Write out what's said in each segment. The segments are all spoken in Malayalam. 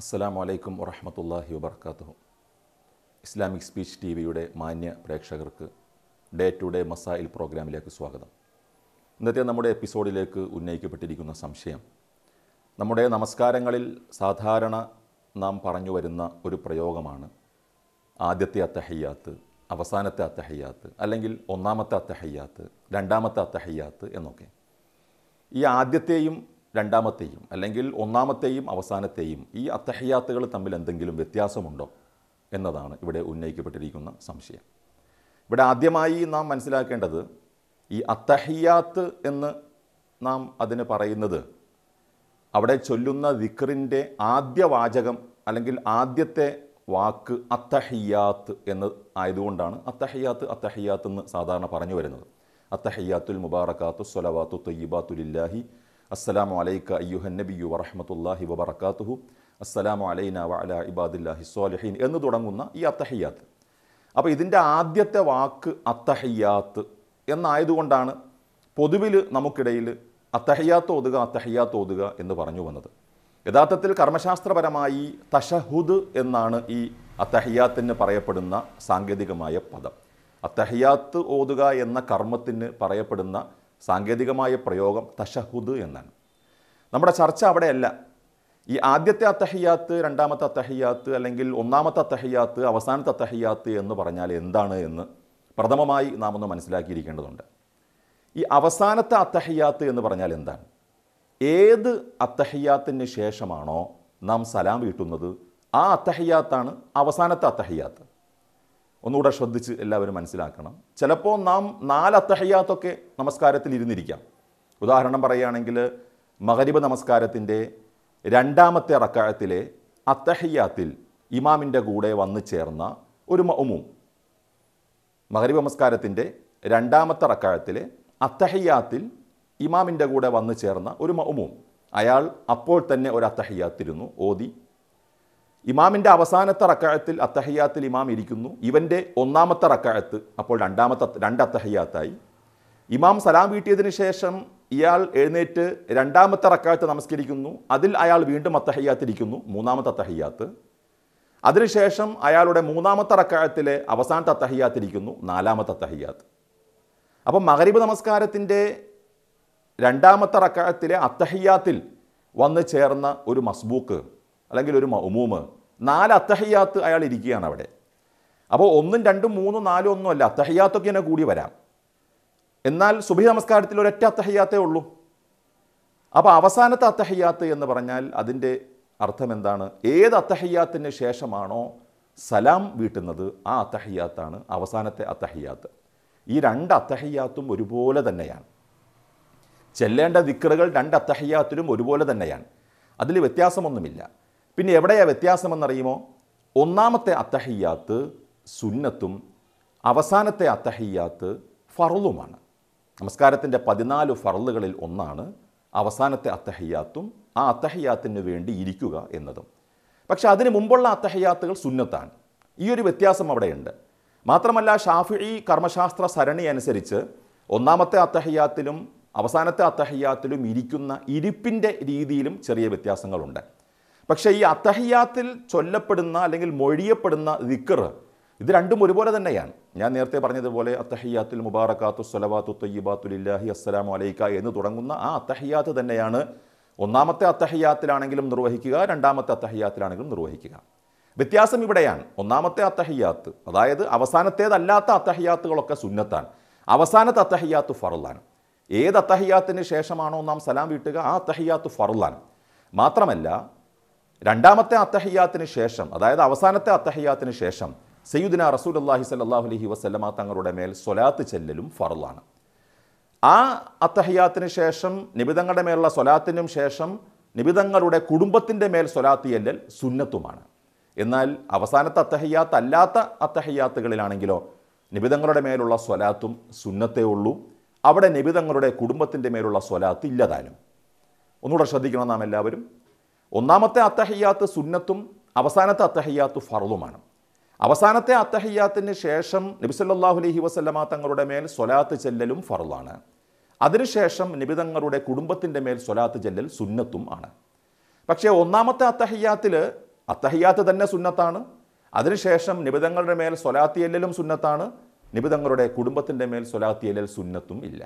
അസ്സാം വലൈക്കും വറഹമത്തല്ലാഹി വബർക്കാത്തു ഇസ്ലാമിക് സ്പീച്ച് ടി വിയുടെ മാന്യ പ്രേക്ഷകർക്ക് ഡേ ടു ഡേ മസായിൽ പ്രോഗ്രാമിലേക്ക് സ്വാഗതം ഇന്നത്തെ നമ്മുടെ എപ്പിസോഡിലേക്ക് ഉന്നയിക്കപ്പെട്ടിരിക്കുന്ന സംശയം നമ്മുടെ നമസ്കാരങ്ങളിൽ സാധാരണ നാം പറഞ്ഞു വരുന്ന ഒരു പ്രയോഗമാണ് ആദ്യത്തെ അത്തഹയ്യാത്ത് അവസാനത്തെ അത്തഹയ്യാത്ത് അല്ലെങ്കിൽ ഒന്നാമത്തെ അത്തഹയ്യാത്ത് രണ്ടാമത്തെ അത്തഹയ്യാത്ത് എന്നൊക്കെ ഈ ആദ്യത്തെയും രണ്ടാമത്തെയും അല്ലെങ്കിൽ ഒന്നാമത്തെയും അവസാനത്തെയും ഈ അത്തഹ്യാത്തുകൾ തമ്മിൽ എന്തെങ്കിലും വ്യത്യാസമുണ്ടോ എന്നതാണ് ഇവിടെ ഉന്നയിക്കപ്പെട്ടിരിക്കുന്ന സംശയം ഇവിടെ ആദ്യമായി നാം മനസ്സിലാക്കേണ്ടത് ഈ അത്തഹിയാത്ത് എന്ന് നാം അതിന് പറയുന്നത് അവിടെ ചൊല്ലുന്ന വിക്രിൻ്റെ ആദ്യ വാചകം അല്ലെങ്കിൽ ആദ്യത്തെ വാക്ക് അത്തഹിയാത്ത് എന്ന് ആയതുകൊണ്ടാണ് അത്തഹിയാത്ത് അത്തഹിയാത്ത് എന്ന് സാധാരണ പറഞ്ഞു വരുന്നത് അത്തഹിയാത്തുൽ മുബാറക്കാത്തു സ്വലവാത്തു തൊയ്യബാത്തുലില്ലാഹി അസ്സലാമു അലൈക്ക അയ്യുഹൻ നബിയു വറഹമത്തല്ലാഹി വബർക്കാത്തുഹു അസ്സലാമു അലൈന വഅല ഇബാദില്ലാഹി സ്വാലിഹീൻ എന്ന് തുടങ്ങുന്ന ഈ അത്തഹിയാത്ത് അപ്പോൾ ഇതിൻ്റെ ആദ്യത്തെ വാക്ക് അത്തഹിയാത്ത് എന്നായതുകൊണ്ടാണ് പൊതുവിൽ നമുക്കിടയിൽ അത്തഹിയാത്ത് ഓതുക അത്തഹിയാത്ത് ഓതുക എന്ന് പറഞ്ഞു വന്നത് യഥാർത്ഥത്തിൽ കർമ്മശാസ്ത്രപരമായി തഷഹുദ് എന്നാണ് ഈ അത്തഹയ്യാത്തിന് പറയപ്പെടുന്ന സാങ്കേതികമായ പദം അത്തഹിയാത്ത് ഓതുക എന്ന കർമ്മത്തിന് പറയപ്പെടുന്ന സാങ്കേതികമായ പ്രയോഗം തഷഹുദ് എന്നാണ് നമ്മുടെ ചർച്ച അവിടെയല്ല ഈ ആദ്യത്തെ അത്തഹിയാത്ത് രണ്ടാമത്തെ അത്തഹിയാത്ത് അല്ലെങ്കിൽ ഒന്നാമത്തെ അത്തഹിയാത്ത് അവസാനത്തെ അത്തഹിയാത്ത് എന്ന് പറഞ്ഞാൽ എന്താണ് എന്ന് പ്രഥമമായി നാം ഒന്ന് മനസ്സിലാക്കിയിരിക്കേണ്ടതുണ്ട് ഈ അവസാനത്തെ അത്തഹിയാത്ത് എന്ന് പറഞ്ഞാൽ എന്താണ് ഏത് അത്തഹയ്യാത്തിന് ശേഷമാണോ നാം സലാം വീട്ടുന്നത് ആ അത്തഹയ്യാത്താണ് അവസാനത്തെ അത്തഹിയാത്ത് ഒന്നുകൂടെ ശ്രദ്ധിച്ച് എല്ലാവരും മനസ്സിലാക്കണം ചിലപ്പോൾ നാം നാല് അത്തഹയ്യാത്തൊക്കെ നമസ്കാരത്തിൽ ഇരുന്നിരിക്കാം ഉദാഹരണം പറയുകയാണെങ്കിൽ മഹരിബ് നമസ്കാരത്തിൻ്റെ രണ്ടാമത്തെ റക്കാഴത്തിലെ അത്തഹയ്യാത്തിൽ ഇമാമിൻ്റെ കൂടെ വന്നു ചേർന്ന ഒരു മൗമും മഹരിബ് നമസ്കാരത്തിൻ്റെ രണ്ടാമത്തെ റക്കാഴത്തിലെ അത്തഹയ്യാത്തിൽ ഇമാമിൻ്റെ കൂടെ വന്നു ചേർന്ന ഒരു മൗമും അയാൾ അപ്പോൾ തന്നെ ഒരു അത്തഹയ്യാത്തിരുന്നു ഓതി ഇമാമിൻ്റെ അവസാനത്തെ റക്കായത്തിൽ അത്തഹയ്യാത്തിൽ ഇമാം ഇരിക്കുന്നു ഇവൻ്റെ ഒന്നാമത്തെ റക്കായത്ത് അപ്പോൾ രണ്ടാമത്തെ രണ്ട് അത്തഹയ്യാത്തായി ഇമാം സലാം വീട്ടിയതിന് ശേഷം ഇയാൾ എഴുന്നേറ്റ് രണ്ടാമത്തെ റക്കായത്ത് നമസ്കരിക്കുന്നു അതിൽ അയാൾ വീണ്ടും അത്തഹയ്യാത്തിരിക്കുന്നു മൂന്നാമത്തെ അത്തഹയ്യാത്ത് അതിനുശേഷം അയാളുടെ മൂന്നാമത്തെ റക്കായത്തിലെ അവസാനത്തെ അത്തഹയ്യാത്തിരിക്കുന്നു നാലാമത്തെ അത്തഹയ്യാത്ത് അപ്പം മകരീബ് നമസ്കാരത്തിൻ്റെ രണ്ടാമത്തെ റക്കായത്തിലെ അത്തഹയ്യാത്തിൽ വന്ന് ചേർന്ന ഒരു മസ്ബൂക്ക് അല്ലെങ്കിൽ ഒരു ഉമൂമ് നാല് അത്തഹയ്യാത്ത് അയാൾ ഇരിക്കുകയാണ് അവിടെ അപ്പോൾ ഒന്നും രണ്ടും മൂന്നും നാലും ഒന്നും അല്ല അത്തഹയ്യാത്തൊക്കെ തന്നെ കൂടി വരാം എന്നാൽ സുബഹി നമസ്കാരത്തിൽ ഒരൊറ്റ അത്തഹയ്യാത്തേ ഉള്ളൂ അപ്പോൾ അവസാനത്തെ അത്തഹയ്യാത്ത് എന്ന് പറഞ്ഞാൽ അതിൻ്റെ അർത്ഥം എന്താണ് ഏത് അത്തഹയ്യാത്തിന് ശേഷമാണോ സലാം വീട്ടുന്നത് ആ അത്തഹയ്യാത്താണ് അവസാനത്തെ അത്തഹയ്യാത്ത് ഈ രണ്ട് അത്തഹയ്യാത്തും ഒരുപോലെ തന്നെയാണ് ചെല്ലേണ്ട ദിക്കറുകൾ രണ്ട് അത്തഹയ്യാത്തിലും ഒരുപോലെ തന്നെയാണ് അതിൽ വ്യത്യാസമൊന്നുമില്ല പിന്നെ എവിടെയാ വ്യത്യാസമെന്നറിയുമോ ഒന്നാമത്തെ അത്തഹയ്യാത്ത് സുന്നത്തും അവസാനത്തെ അത്തഹയ്യാത്ത് ഫറലുമാണ് നമസ്കാരത്തിൻ്റെ പതിനാല് ഫറലുകളിൽ ഒന്നാണ് അവസാനത്തെ അത്തഹയ്യാത്തും ആ അത്തഹയ്യാത്തിന് വേണ്ടി ഇരിക്കുക എന്നതും പക്ഷെ അതിന് മുമ്പുള്ള അത്തഹയ്യാത്തുകൾ സുന്നത്താണ് ഈ ഒരു വ്യത്യാസം അവിടെയുണ്ട് മാത്രമല്ല ഷാഫി കർമ്മശാസ്ത്ര സരണി അനുസരിച്ച് ഒന്നാമത്തെ അത്തഹയ്യാത്തിലും അവസാനത്തെ അത്തഹയ്യാത്തിലും ഇരിക്കുന്ന ഇരിപ്പിൻ്റെ രീതിയിലും ചെറിയ വ്യത്യാസങ്ങളുണ്ട് പക്ഷേ ഈ അത്തഹിയാത്തിൽ ചൊല്ലപ്പെടുന്ന അല്ലെങ്കിൽ മൊഴിയപ്പെടുന്ന ദിക്കർ ഇത് രണ്ടും ഒരുപോലെ തന്നെയാണ് ഞാൻ നേരത്തെ പറഞ്ഞതുപോലെ അത്തഹിയാത്തിൽ മുബാറക്കാത്തു സ്വലവാത്തു തയ്യബാത്തുൽ ഇല്ലാഹി അസ്സലാമു അലൈക്ക എന്ന് തുടങ്ങുന്ന ആ അത്തഹിയാത്ത് തന്നെയാണ് ഒന്നാമത്തെ അത്തഹിയാത്തിലാണെങ്കിലും നിർവഹിക്കുക രണ്ടാമത്തെ അത്തഹിയാത്തിലാണെങ്കിലും നിർവഹിക്കുക വ്യത്യാസം ഇവിടെയാണ് ഒന്നാമത്തെ അത്തഹിയാത്ത് അതായത് അവസാനത്തേതല്ലാത്ത അത്തഹിയാത്തുകളൊക്കെ സുന്നത്താണ് അവസാനത്തെ അത്തഹിയാത്ത് ഫറലാണ് ഏത് അത്തഹിയാത്തിന് ശേഷമാണോ നാം സലാം വീട്ടുക ആ അത്തഹിയാത്ത് ഫറലാണ് മാത്രമല്ല രണ്ടാമത്തെ അത്തഹയ്യാത്തിന് ശേഷം അതായത് അവസാനത്തെ അത്തഹയ്യാത്തിന് ശേഷം സയ്യുദിന റസൂൽ അള്ളാഹി സല്ലാഹു അലഹി വസ്ലമ തങ്ങളുടെ മേൽ സ്വലാത്ത് ചെല്ലലും ഫറലാണ് ആ അത്തഹയ്യാത്തിന് ശേഷം നിബിതങ്ങളുടെ മേലുള്ള സ്വലാത്തിനും ശേഷം നിബിതങ്ങളുടെ കുടുംബത്തിൻ്റെ മേൽ സ്വലാത്ത് ചെല്ലൽ സുന്നത്തുമാണ് എന്നാൽ അവസാനത്തെ അത്തഹയ്യാത്ത് അല്ലാത്ത അത്തഹയ്യാത്തുകളിലാണെങ്കിലോ നിബിതങ്ങളുടെ മേലുള്ള സ്വലാത്തും സുന്നത്തേ ഉള്ളൂ അവിടെ നിബിതങ്ങളുടെ കുടുംബത്തിൻ്റെ മേലുള്ള സ്വലാത്ത് ഇല്ലതാനും ഒന്നുകൂടെ ശ്രദ്ധിക്കണം നാം എല്ലാവരും ഒന്നാമത്തെ അത്തഹയ്യാത്ത് സുന്നത്തും അവസാനത്തെ അത്തഹയ്യാത്ത് ഫറലുമാണ് അവസാനത്തെ അത്തഹയ്യാത്തിന് ശേഷം നബിസല്ലാഹു അലഹി വസ്ലമ തങ്ങളുടെ മേൽ സ്വലാത്ത് ചെല്ലലും ഫറലാണ് അതിനുശേഷം നിബിതങ്ങളുടെ കുടുംബത്തിൻ്റെ മേൽ സ്വലാത്ത് ചെല്ലൽ സുന്നത്തും ആണ് പക്ഷേ ഒന്നാമത്തെ അത്തഹയ്യാത്തിൽ അത്തഹയ്യാത്ത് തന്നെ സുന്നത്താണ് അതിനുശേഷം നിബിതങ്ങളുടെ മേൽ സ്വലാത്ത് എല്ലലും സുന്നത്താണ് നിബിതങ്ങളുടെ കുടുംബത്തിൻ്റെ മേൽ സ്വലാത്ത് എല്ലൽ സുന്നത്തും ഇല്ല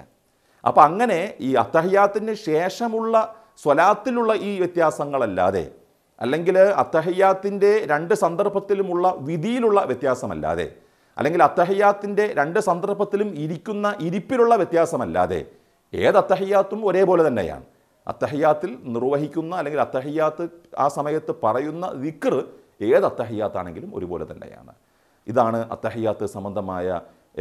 അപ്പോൾ അങ്ങനെ ഈ അത്തഹയ്യാത്തിന് ശേഷമുള്ള സ്വലാത്തിലുള്ള ഈ വ്യത്യാസങ്ങളല്ലാതെ അല്ലെങ്കിൽ അത്തഹയ്യാത്തിൻ്റെ രണ്ട് സന്ദർഭത്തിലുമുള്ള വിധിയിലുള്ള വ്യത്യാസമല്ലാതെ അല്ലെങ്കിൽ അത്തഹയ്യാത്തിൻ്റെ രണ്ട് സന്ദർഭത്തിലും ഇരിക്കുന്ന ഇരിപ്പിലുള്ള വ്യത്യാസമല്ലാതെ ഏത് അത്തഹയ്യാത്തും ഒരേപോലെ തന്നെയാണ് അത്തഹയ്യാത്തിൽ നിർവഹിക്കുന്ന അല്ലെങ്കിൽ അത്തഹയ്യാത്ത് ആ സമയത്ത് പറയുന്ന ദിക്കർ ഏത് അത്തഹയ്യാത്താണെങ്കിലും ഒരുപോലെ തന്നെയാണ് ഇതാണ് അത്തഹയ്യാത്ത് സംബന്ധമായ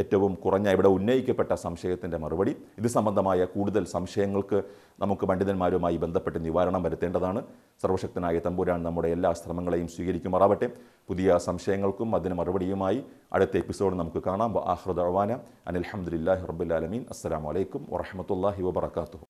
ഏറ്റവും കുറഞ്ഞ ഇവിടെ ഉന്നയിക്കപ്പെട്ട സംശയത്തിൻ്റെ മറുപടി ഇത് സംബന്ധമായ കൂടുതൽ സംശയങ്ങൾക്ക് നമുക്ക് പണ്ഡിതന്മാരുമായി ബന്ധപ്പെട്ട് നിവാരണം വരുത്തേണ്ടതാണ് സർവശക്തനായ തമ്പുരാൻ നമ്മുടെ എല്ലാ ശ്രമങ്ങളെയും സ്വീകരിക്കുമാറാവട്ടെ പുതിയ സംശയങ്ങൾക്കും അതിന് മറുപടിയുമായി അടുത്ത എപ്പിസോഡ് നമുക്ക് കാണാം ആഹ്റദ് അവാന അനിൽഹമ്മദില്ലാഹി റബുലാലമീൻ അസ്സാം വലൈക്കും വറഹമത്തല്ലാഹി വബർക്കാത്തു